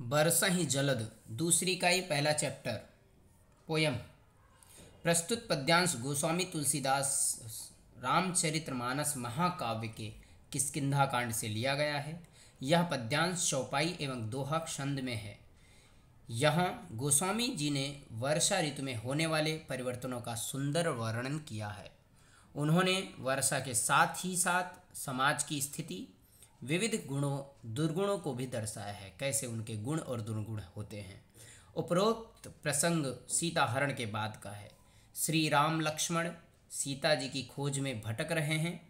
बरसा ही जलद दूसरी ही पहला चैप्टर पोयम प्रस्तुत पद्यांश गोस्वामी तुलसीदास रामचरितमानस महाकाव्य के किसकिधा कांड से लिया गया है यह पद्यांश चौपाई एवं दोहा छंद में है यहाँ गोस्वामी जी ने वर्षा ऋतु में होने वाले परिवर्तनों का सुंदर वर्णन किया है उन्होंने वर्षा के साथ ही साथ समाज की स्थिति विविध गुणों दुर्गुणों को भी दर्शाया है कैसे उनके गुण और दुर्गुण होते हैं उपरोक्त प्रसंग सीता हरण के बाद का है श्री राम लक्ष्मण सीता जी की खोज में भटक रहे हैं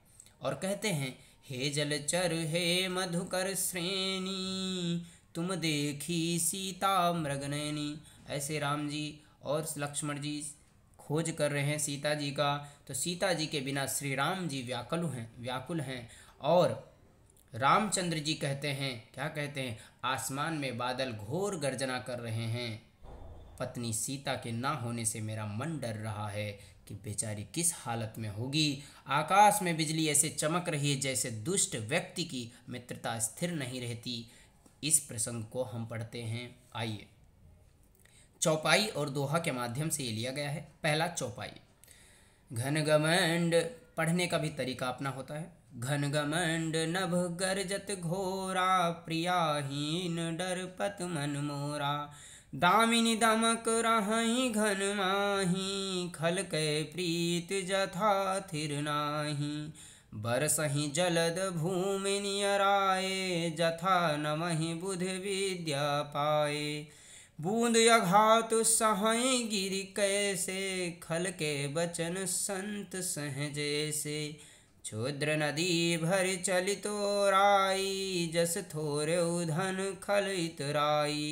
और कहते हैं हे जलचर हे मधुकर श्रेणी तुम देखी सीता मृगनैनी ऐसे राम जी और लक्ष्मण जी खोज कर रहे हैं सीता जी का तो सीता जी के बिना श्री राम जी व्याकुल हैं व्याकुल हैं और रामचंद्र जी कहते हैं क्या कहते हैं आसमान में बादल घोर गर्जना कर रहे हैं पत्नी सीता के ना होने से मेरा मन डर रहा है कि बेचारी किस हालत में होगी आकाश में बिजली ऐसे चमक रही है जैसे दुष्ट व्यक्ति की मित्रता स्थिर नहीं रहती इस प्रसंग को हम पढ़ते हैं आइए चौपाई और दोहा के माध्यम से ये लिया गया है पहला चौपाई घनगमंड पढ़ने का भी तरीका अपना होता है घनगमंड नभ गर्जत घोरा प्रियाहीन डरपत मन मोरा दामिनी दमक रही घन माही खल के प्रीत जथा थिर नाही बरसही जलद भूमि नियराए जथा नमहि बुध विद्या पाए बूंद अघात सहय गिर कैसे खल के बचन संत सहजे से क्षुद्र नदी भर चलितो राई जस थोर उधन खल इतराई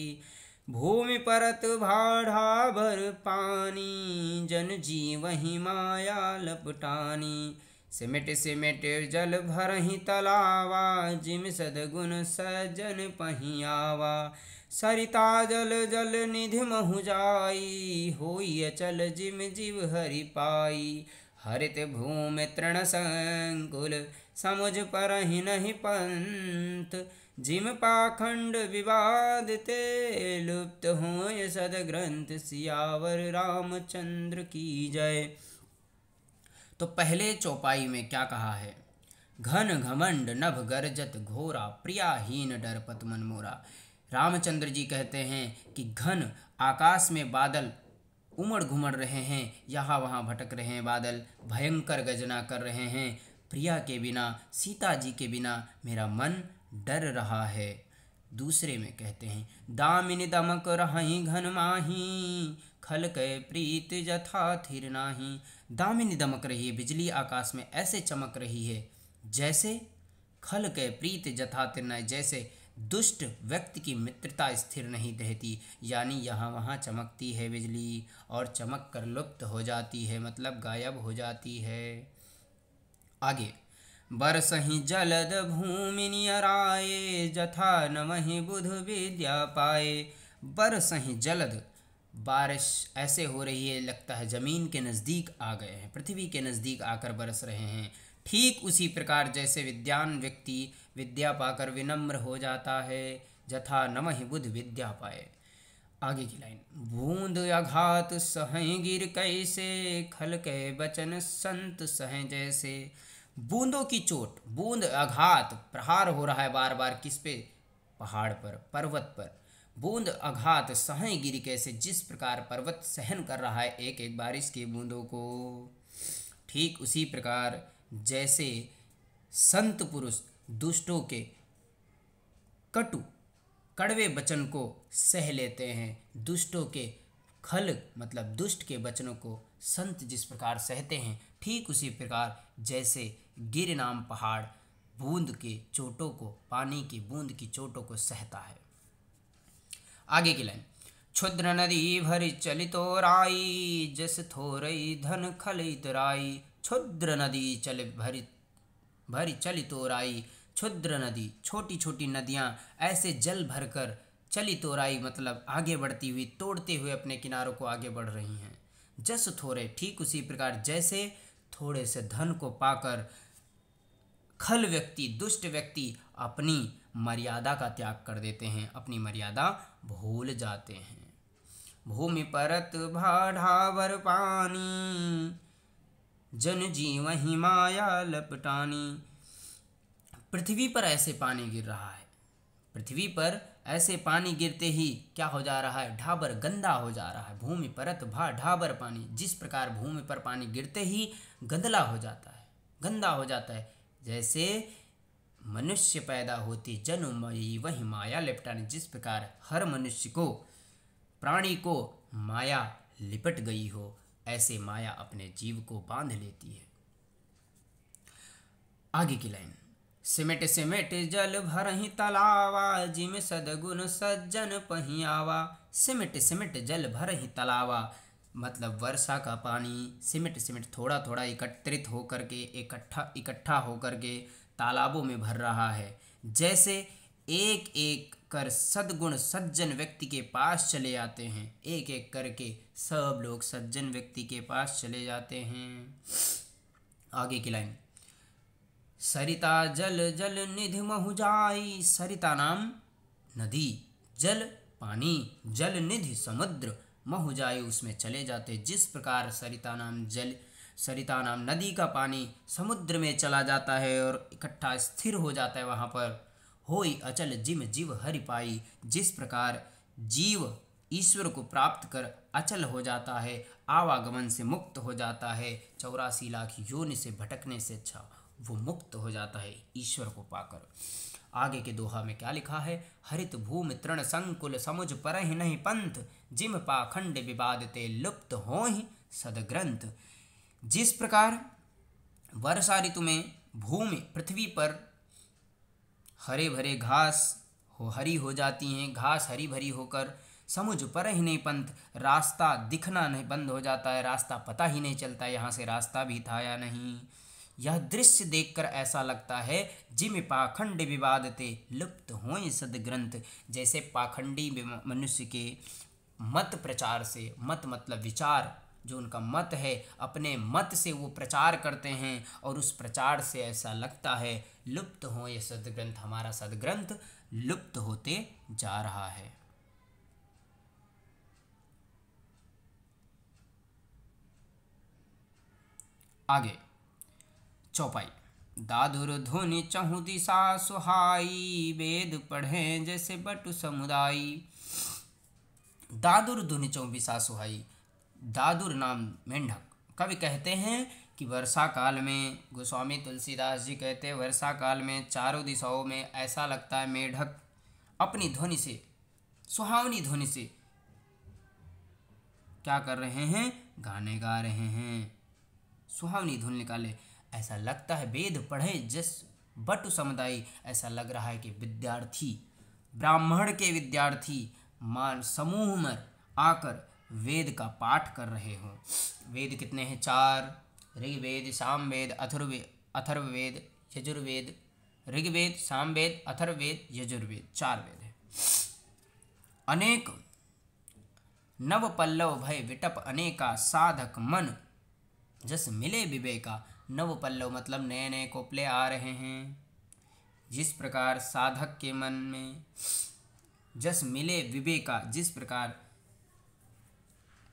भूमि परत भाढ़ा भर पानी जन जीव ही माया लपटानी सिमट सिमट जल भर ही तलावा जिम सदगुण सजन पहियावा सरिता जल जल निधि महु जाई होई अचल जिम जीव हरि पाई हरित भूमि तृण संकुल समझ पर ही नहीं पंत जिम पाखंड विवाद ते लुप्त हो सद ग्रंथ सियावर रामचंद्र की जय तो पहले चौपाई में क्या कहा है घन घमंड नभ गरजत घोरा प्रियाहीन डरपत मनमोरा रामचंद्र जी कहते हैं कि घन आकाश में बादल उमड़ घुमड़ रहे हैं यहाँ वहाँ भटक रहे हैं बादल भयंकर गजना कर रहे हैं प्रिया के बिना सीता जी के बिना मेरा मन डर रहा है दूसरे में कहते हैं दामिनी दमक रही घन माही खल कह प्रीत जथा थिर नाही दामिनी दमक रही है बिजली आकाश में ऐसे चमक रही है जैसे खल के प्रीत जथा तिरनाय जैसे दुष्ट व्यक्ति की मित्रता स्थिर नहीं रहती यानी यहाँ वहाँ चमकती है बिजली और चमक कर लुप्त हो जाती है मतलब गायब हो जाती है आगे बरस ही जलद नियराए जथा नमहि बुध विद्या पाए बरस ही जलद बारिश ऐसे हो रही है लगता है ज़मीन के नज़दीक आ गए हैं पृथ्वी के नज़दीक आकर बरस रहे हैं ठीक उसी प्रकार जैसे विद्यान व्यक्ति विद्या पाकर विनम्र हो जाता है जथा नम ही बुध विद्या पाए आगे की लाइन बूंद अघात सहें गिर कैसे खल के बचन संत सहें जैसे बूंदों की चोट बूंद अघात प्रहार हो रहा है बार बार किस पे पहाड़ पर पर्वत पर बूंद आघात सहें गिर कैसे जिस प्रकार पर्वत सहन कर रहा है एक एक बारिश की बूंदों को ठीक उसी प्रकार जैसे संत पुरुष दुष्टों के कटु कड़वे वचन को सह लेते हैं दुष्टों के खल मतलब दुष्ट के वचनों को संत जिस प्रकार सहते हैं ठीक उसी प्रकार जैसे गिर नाम पहाड़ बूंद के चोटों को पानी की बूंद की चोटों को सहता है आगे की लाइन क्षुद्र नदी भरी चलितो राई जस थोरई धन खलित राई क्षुद्र नदी चल भरी भरी चलितो राई क्षुद्र नदी छोटी छोटी नदियाँ ऐसे जल भरकर चली तोराई मतलब आगे बढ़ती हुई तोड़ते हुए अपने किनारों को आगे बढ़ रही हैं जस थोड़े ठीक उसी प्रकार जैसे थोड़े से धन को पाकर खल व्यक्ति दुष्ट व्यक्ति अपनी मर्यादा का त्याग कर देते हैं अपनी मर्यादा भूल जाते हैं भूमि परत भाढ़ावर पानी जन जीव ही माया लपटानी पृथ्वी पर ऐसे पानी गिर रहा है पृथ्वी पर ऐसे पानी गिरते ही क्या हो जा रहा है ढाबर गंदा हो जा रहा है भूमि परत भा ढाबर पानी जिस प्रकार भूमि पर पानी गिरते ही गंदला हो जाता है गंदा हो जाता है जैसे मनुष्य पैदा होती जन्म वही माया लिपटाने जिस प्रकार हर मनुष्य को प्राणी को माया लिपट गई हो ऐसे माया अपने जीव को बांध लेती है आगे की लाइन सिमट सिमट जल भरही तलावा जिम सदगुण सज्जन पहियावा सिमट सिमट जल भरही तलावा मतलब वर्षा का पानी सिमट सिमट थोड़ा थोड़ा एकत्रित होकर के इकट्ठा इकट्ठा होकर के तालाबों में भर रहा है जैसे एक एक कर सदगुण सज्जन व्यक्ति के पास चले जाते हैं एक एक करके सब लोग सज्जन व्यक्ति के पास चले जाते हैं आगे की लाइन सरिता जल जल निधि महु जाई सरिता नाम नदी जल पानी जल निधि समुद्र महु जाई उसमें चले जाते जिस प्रकार सरिता नाम जल सरिता नाम नदी का पानी समुद्र में चला जाता है और इकट्ठा स्थिर हो जाता है वहाँ पर होई अचल जिम जीव हरि पाई जिस प्रकार जीव ईश्वर को प्राप्त कर अचल हो जाता है आवागमन से मुक्त हो जाता है चौरासी लाख योनि से भटकने से अच्छा वो मुक्त हो जाता है ईश्वर को पाकर आगे के दोहा में क्या लिखा है हरित भूमि तृण संकुल समुझ पर नहीं पंथ जिम पाखंड ते लुप्त हो ही सदग्रंथ जिस प्रकार वर्षा ऋतु में भूमि पृथ्वी पर हरे भरे घास हो हरी हो जाती हैं घास हरी भरी होकर समुझ पर ही नहीं पंथ रास्ता दिखना नहीं बंद हो जाता है रास्ता पता ही नहीं चलता यहाँ से रास्ता भी था या नहीं यह दृश्य देखकर ऐसा लगता है जिम पाखंड विवाद ते लुप्त हों सदग्रंथ जैसे पाखंडी मनुष्य के मत प्रचार से मत मतलब विचार जो उनका मत है अपने मत से वो प्रचार करते हैं और उस प्रचार से ऐसा लगता है लुप्त हो यह सदग्रंथ हमारा सदग्रंथ लुप्त होते जा रहा है आगे चौपाई दादुर धुनि चहु दिशा सुहाई वेद पढ़े जैसे बटु समुदाय दादुर धुनि चहु दिशा सुहाई दादुर नाम मेंढक कवि कहते हैं कि वर्षा काल में गोस्वामी तुलसीदास जी कहते हैं वर्षा काल में चारों दिशाओं में ऐसा लगता है मेढक अपनी ध्वनि से सुहावनी ध्वनि से क्या कर रहे हैं गाने गा रहे हैं सुहावनी धुन निकाले ऐसा लगता है वेद पढ़े जिस बट समुदाय ऐसा लग रहा है कि विद्यार्थी ब्राह्मण के विद्यार्थी मान समूह में आकर वेद का पाठ कर रहे हों वेद कितने हैं चार ऋग्वेद सामवेद अथर्ववेद अथर्ववेद यजुर्वेद ऋग्वेद सामवेद अथर्ववेद यजुर्वेद चार वेद हैं अनेक नव पल्लव भय विटप अनेका साधक मन जस मिले विवेका नव पल्लव मतलब नए नए कोपले आ रहे हैं जिस प्रकार साधक के मन में जस मिले विवेका जिस प्रकार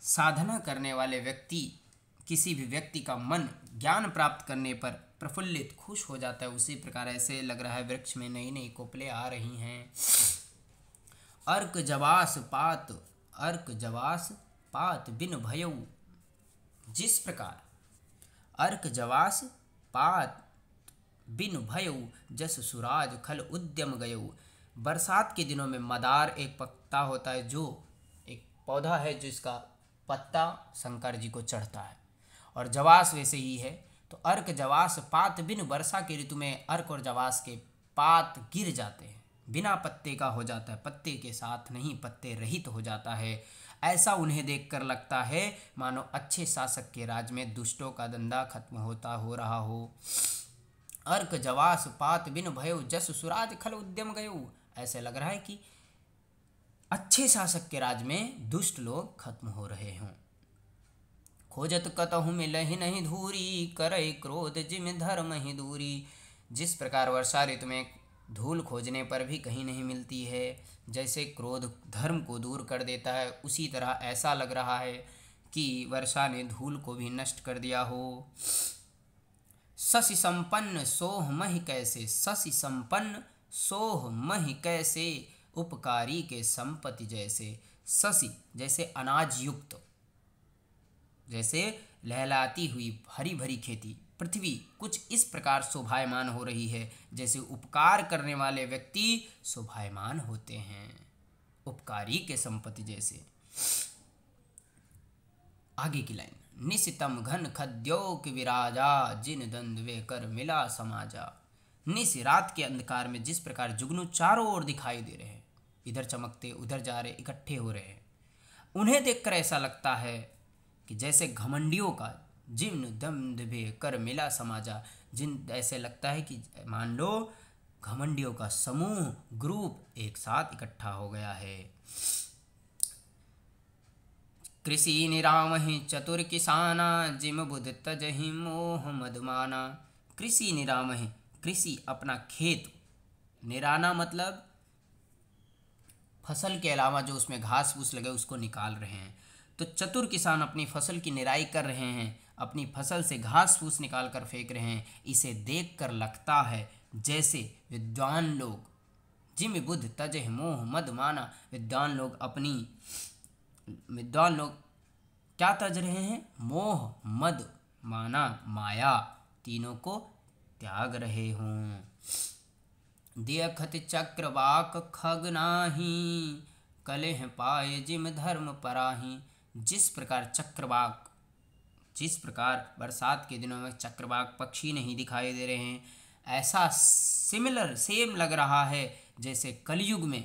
साधना करने वाले व्यक्ति किसी भी व्यक्ति का मन ज्ञान प्राप्त करने पर प्रफुल्लित खुश हो जाता है उसी प्रकार ऐसे लग रहा है वृक्ष में नई नई कोपले आ रही हैं अर्क जवास पात अर्क जवास पात बिन भयऊ जिस प्रकार अर्क जवास पात बिन भयउ जस सुराज खल उद्यम गयऊ बरसात के दिनों में मदार एक पत्ता होता है जो एक पौधा है जिसका पत्ता शंकर जी को चढ़ता है और जवास वैसे ही है तो अर्क जवास पात बिन वर्षा के ऋतु में अर्क और जवास के पात गिर जाते हैं बिना पत्ते का हो जाता है पत्ते के साथ नहीं पत्ते रहित तो हो जाता है ऐसा उन्हें देखकर लगता है मानो अच्छे शासक के राज में दुष्टों का धंधा खत्म होता हो रहा हो अर्क जवास पात बिन भयो जस सुराज खल उद्यम गयो ऐसे लग रहा है कि अच्छे शासक के राज में दुष्ट लोग खत्म हो रहे हों खोजत कतहु ही नहीं धूरी करे क्रोध जिम धर्म ही दूरी जिस प्रकार वर्षा ऋतु में धूल खोजने पर भी कहीं नहीं मिलती है जैसे क्रोध धर्म को दूर कर देता है उसी तरह ऐसा लग रहा है कि वर्षा ने धूल को भी नष्ट कर दिया हो शशि संपन्न सोह मह कैसे शशि संपन्न सोह मह कैसे उपकारी के संपत्ति जैसे शशि जैसे अनाज युक्त जैसे लहलाती हुई हरी भरी खेती पृथ्वी कुछ इस प्रकार शोभायमान हो रही है जैसे उपकार करने वाले व्यक्ति शोभायमान होते हैं उपकारी के संपत्ति जैसे आगे की लाइन निशितम घन खद्योक विराजा जिन द्वंद्वे कर मिला समाजा निश रात के अंधकार में जिस प्रकार जुगनू चारों ओर दिखाई दे रहे हैं इधर चमकते उधर जा रहे इकट्ठे हो रहे हैं उन्हें देखकर ऐसा लगता है कि जैसे घमंडियों का जीवन दम दबे कर मिला समाजा जिन ऐसे लगता है कि मान लो घमंडियों का समूह ग्रुप एक साथ इकट्ठा हो गया है कृषि निराम चतुर किसाना जिम बुध तज ही मोह मधुमाना कृषि निराम कृषि अपना खेत निराना मतलब फसल के अलावा जो उसमें घास फूस लगे उसको निकाल रहे हैं तो चतुर किसान अपनी फसल की निराई कर रहे हैं अपनी फसल से घास फूस निकाल कर फेंक रहे हैं इसे देख कर लगता है जैसे विद्वान लोग जिम बुद्ध तज मोह मद माना विद्वान लोग अपनी विद्वान लोग क्या तज रहे हैं मोह मद माना माया तीनों को त्याग रहे हों देखत चक्रवाक खग नाही कलेह पाए जिम धर्म पराही जिस प्रकार चक्रवाक जिस प्रकार बरसात के दिनों में चक्रवाक पक्षी नहीं दिखाई दे रहे हैं ऐसा सिमिलर सेम लग रहा है जैसे कलयुग में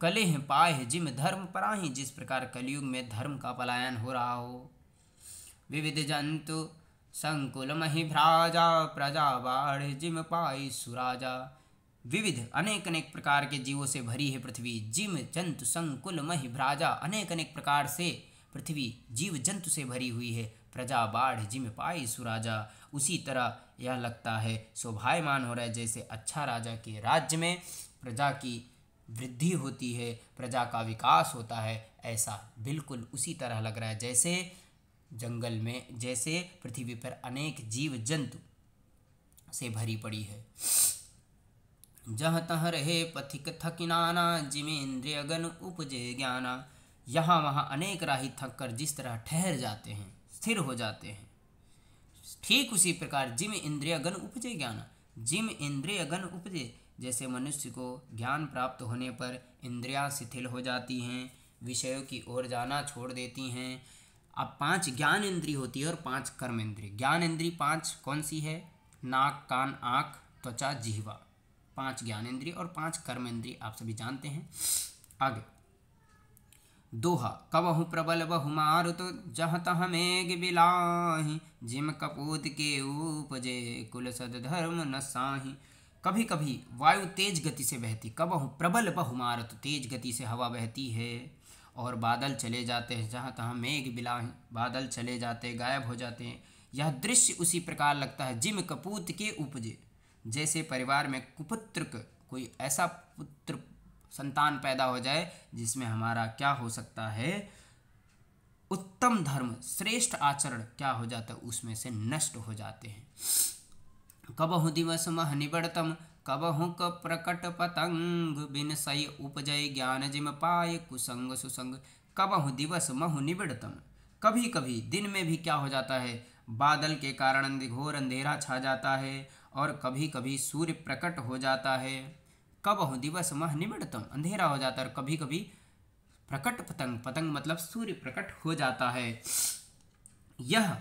कलेह पाए जिम धर्म पराही जिस प्रकार कलयुग में धर्म का पलायन हो रहा हो विविध जंतु संकुल मही भ्राजा प्रजा बाढ़ जिम पाई सुराजा विविध अनेक अनेक प्रकार के जीवों से भरी है पृथ्वी जिम जंतु संकुल मही भ्राजा अनेक अनेक प्रकार से पृथ्वी जीव जंतु से भरी हुई है प्रजा बाढ़ जिम पाई सुराजा उसी तरह यह लगता है शोभायमान हो रहा है जैसे अच्छा राजा के राज्य में प्रजा की वृद्धि होती है प्रजा का विकास होता है ऐसा बिल्कुल उसी तरह लग रहा है जैसे जंगल में जैसे पृथ्वी पर अनेक जीव जंतु से भरी पड़ी है जह तह रहे पथिक थकिनाना जिमेंद्रिय गण उपजे ज्ञाना यहाँ वहाँ अनेक राही थक कर जिस तरह ठहर जाते हैं स्थिर हो जाते हैं ठीक उसी प्रकार जिम इंद्रिय गण उपजे ज्ञान जिम इंद्रिय गण उपजे जैसे मनुष्य को ज्ञान प्राप्त होने पर इंद्रियां शिथिल हो जाती हैं विषयों की ओर जाना छोड़ देती हैं अब पांच ज्ञान इंद्री होती है और पांच कर्म इंद्री ज्ञान इंद्री पांच कौन सी है नाक कान आँख त्वचा जिहवा पांच ज्ञान इंद्री और पांच कर्म इंद्री आप सभी जानते हैं आगे दोहा कवहु प्रबल बहु मारुत जहाँ तह मेघ बिलाही जिम कपूत के उपजे कुल सद धर्म न साही कभी कभी वायु तेज गति से बहती कबहु प्रबल बहुमारत तेज गति से हवा बहती है और बादल चले जाते हैं जहाँ तहाँ मेघ बिलाही बादल चले जाते गायब हो जाते हैं यह दृश्य उसी प्रकार लगता है जिम कपूत के उपजे जैसे परिवार में कुपुत्र कोई ऐसा पुत्र संतान पैदा हो जाए जिसमें हमारा क्या हो सकता है उत्तम धर्म श्रेष्ठ आचरण क्या हो जाता है उसमें से नष्ट हो जाते हैं कबहु दिवस मह निबड़तम कबहु क प्रकट पतंग बिन सय उपजय ज्ञान जिम पाय कुसंग सुसंग कबहु दिवस मह निबड़तम कभी कभी दिन में भी क्या हो जाता है बादल के कारण घोर अंधेरा छा जाता है और कभी कभी सूर्य प्रकट हो जाता है कब हो दिवस मह निमिड़तम अंधेरा हो जाता है और कभी कभी प्रकट पतंग पतंग मतलब सूर्य प्रकट हो जाता है यह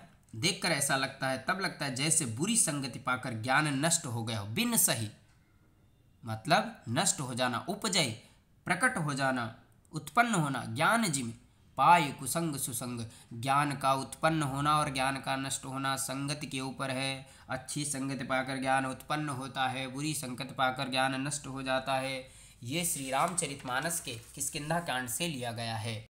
देखकर ऐसा लगता है तब लगता है जैसे बुरी संगति पाकर ज्ञान नष्ट हो गया हो बिन सही मतलब नष्ट हो जाना उपजय प्रकट हो जाना उत्पन्न होना ज्ञान जी में पाय कुसंग सुसंग ज्ञान का उत्पन्न होना और ज्ञान का नष्ट होना संगत के ऊपर है अच्छी संगत पाकर ज्ञान उत्पन्न होता है बुरी संगत पाकर ज्ञान नष्ट हो जाता है ये श्री रामचरित मानस के किसकिधा कांड से लिया गया है